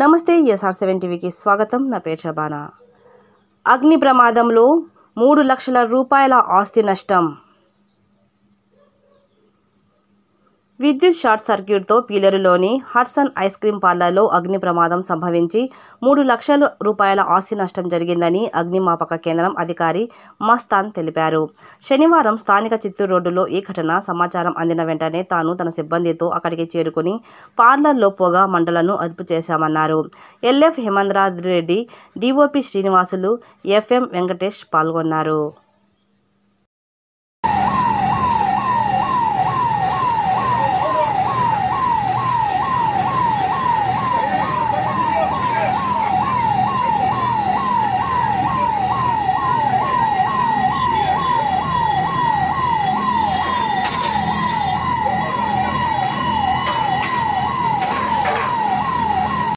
నమస్తే SR seven టీవీకి స్వాగతం నా పేరు షబానా అగ్ని ప్రమాదంలో మూడు లక్షల రూపాయల ఆస్తి నష్టం విద్యుత్ షార్ట్ సర్క్యూట్తో పీలరులోని హట్సన్ ఐస్ క్రీం పార్లర్లో అగ్ని ప్రమాదం సంభవించి మూడు లక్షల రూపాయల ఆస్తి నష్టం జరిగిందని అగ్నిమాపక కేంద్రం అధికారి మస్తాన్ తెలిపారు శనివారం స్థానిక చిత్తూరు రోడ్డులో ఈ ఘటన సమాచారం అందిన వెంటనే తాను తన సిబ్బందితో అక్కడికి చేరుకుని పార్లర్లో పొగ మండలను అదుపు చేశామన్నారు LF Hemandradri Reddy DOP Srinivasulu FM Venkatesh పాల్గొన్నారు